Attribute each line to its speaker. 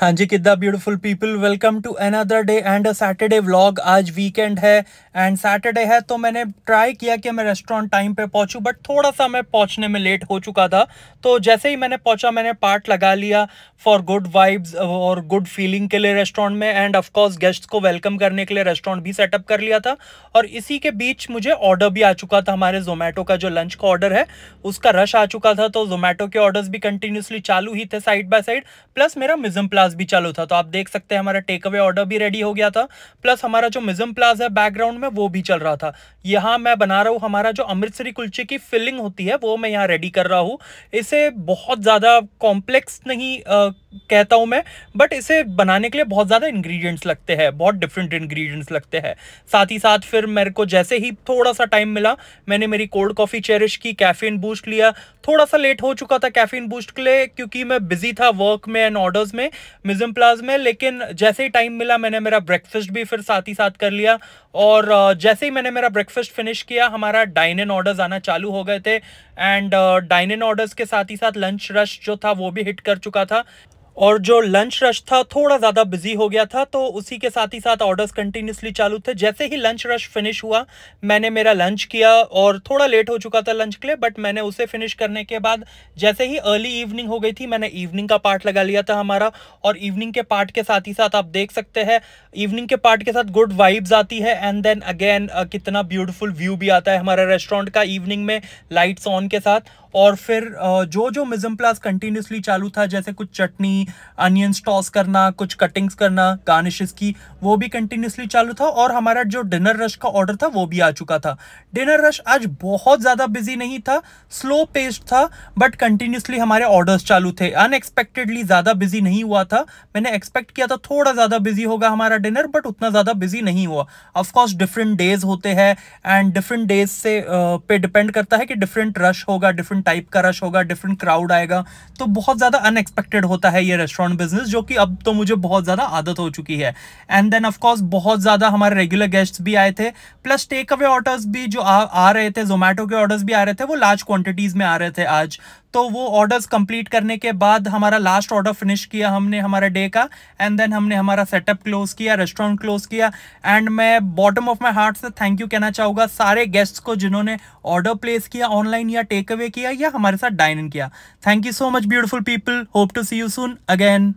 Speaker 1: हाँ जी किद्दा beautiful people welcome to another day and a Saturday vlog आज वीकेंड है एंड सैटरडे है तो मैंने ट्राई किया कि मैं रेस्टोरेंट टाइम पे पहुंचूं बट थोड़ा सा मैं पहुंचने में लेट हो चुका था तो जैसे ही मैंने पहुंचा मैंने पार्ट लगा लिया फॉर गुड वाइब्स और गुड फीलिंग के लिए रेस्टोरेंट में एंड ऑफकोर्स गेस्ट को वेलकम करने के लिए रेस्टोरेंट भी सेटअप कर लिया था और इसी के बीच मुझे ऑर्डर भी आ चुका था हमारे जोमेटो का जो लंच का ऑर्डर है उसका रश आ चुका था तो जोमेटो के ऑर्डर्स भी कंटिन्यूसली चालू ही थे साइड बाय साइड प्लस मेरा मिजम प्लाज क्लास भी चालू था तो आप देख सकते हैं हमारा टेक अवे ऑर्डर भी रेडी हो गया था प्लस हमारा जो मिजम प्लाज है बैकग्राउंड में वो भी चल रहा था यहाँ मैं बना रहा हूँ हमारा जो अमृतसरी कुल्चे की फिलिंग होती है वो मैं यहाँ रेडी कर रहा हूँ इसे बहुत ज़्यादा कॉम्प्लेक्स नहीं आ, कहता हूँ मैं बट इसे बनाने के लिए बहुत ज़्यादा इन्ग्रीडियंट्स लगते हैं बहुत डिफरेंट इन्ग्रीडियंट्स लगते हैं साथ ही साथ फिर मेरे को जैसे ही थोड़ा सा टाइम मिला मैंने मेरी कोल्ड कॉफ़ी चेरिश की कैफिन बूस्ट लिया थोड़ा सा लेट हो चुका था कैफिन बूस्ट के लिए क्योंकि मैं बिजी था वर्क में एंड ऑर्डर्स में मिजम प्लाज में लेकिन जैसे ही टाइम मिला मैंने मेरा ब्रेकफास्ट भी फिर साथ ही साथ कर लिया और जैसे ही मैंने मेरा ब्रेकफास्ट फिनिश किया हमारा डाइन इन ऑर्डर्स आना चालू हो गए थे एंड डाइन इन ऑर्डर्स के साथ ही साथ लंच रश जो था वो भी हिट कर चुका था और जो लंच रश था थोड़ा ज़्यादा बिजी हो गया था तो उसी के साथ ही साथ ऑर्डर्स कंटिन्यूसली चालू थे जैसे ही लंच रश फिनिश हुआ मैंने मेरा लंच किया और थोड़ा लेट हो चुका था लंच के लिए बट मैंने उसे फिनिश करने के बाद जैसे ही अर्ली इवनिंग हो गई थी मैंने इवनिंग का पार्ट लगा लिया था हमारा और इवनिंग के पार्ट के साथ ही साथ आप देख सकते हैं इवनिंग के पार्ट के साथ गुड वाइब्स आती है एंड देन अगेन कितना ब्यूटिफुल व्यू भी आता है हमारा रेस्टोरेंट का इवनिंग में लाइट्स ऑन के साथ और फिर जो जो मिजम प्लास कंटिन्यूसली चालू था जैसे कुछ चटनी अनियंस टॉस करना कुछ कटिंग्स करना गार्निशेस की वो भी कंटिन्यूसली चालू था और हमारा जो डिनर रश का ऑर्डर था वो भी आ चुका था डिनर रश आज बहुत ज़्यादा बिजी नहीं था स्लो पेस्ड था बट कंटिन्यूसली हमारे ऑर्डर्स चालू थे अनएक्सपेक्टेडली ज़्यादा बिजी नहीं हुआ था मैंने एक्सपेक्ट किया था थोड़ा ज़्यादा बिजी होगा हमारा डिनर बट उतना ज़्यादा बिजी नहीं हुआ ऑफकोर्स डिफरेंट डेज होते हैं एंड डिफरेंट डेज से पे डिपेंड करता है कि डिफरेंट रश होगा डिफरेंट टाइप का रश होगा डिफरेंट क्राउड आएगा तो बहुत ज़्यादा अनएक्सपेक्टेड होता है ये रेस्टोरेंट बिजनेस जो कि अब तो मुझे बहुत ज़्यादा आदत हो चुकी है एंड देन ऑफकोर्स बहुत ज़्यादा हमारे रेगुलर गेस्ट भी आए थे प्लस टेक अवे ऑर्डर्स भी जो आ, आ रहे थे जोमेटो के ऑर्डर्स भी आ रहे थे वो लार्ज क्वान्टिटीज़ में आ रहे थे आज तो वो ऑर्डर्स कंप्लीट करने के बाद हमारा लास्ट ऑर्डर फिनिश किया हमने हमारा डे का एंड देन हमने हमारा सेटअप क्लोज किया रेस्टोरेंट क्लोज किया एंड मैं बॉटम ऑफ माई हार्ट से थैंक यू कहना चाहूँगा सारे गेस्ट्स को जिन्होंने ऑर्डर प्लेस किया ऑनलाइन या टेक अवे किया या हमारे साथ डाइन इन किया thank you so much beautiful people hope to see you soon again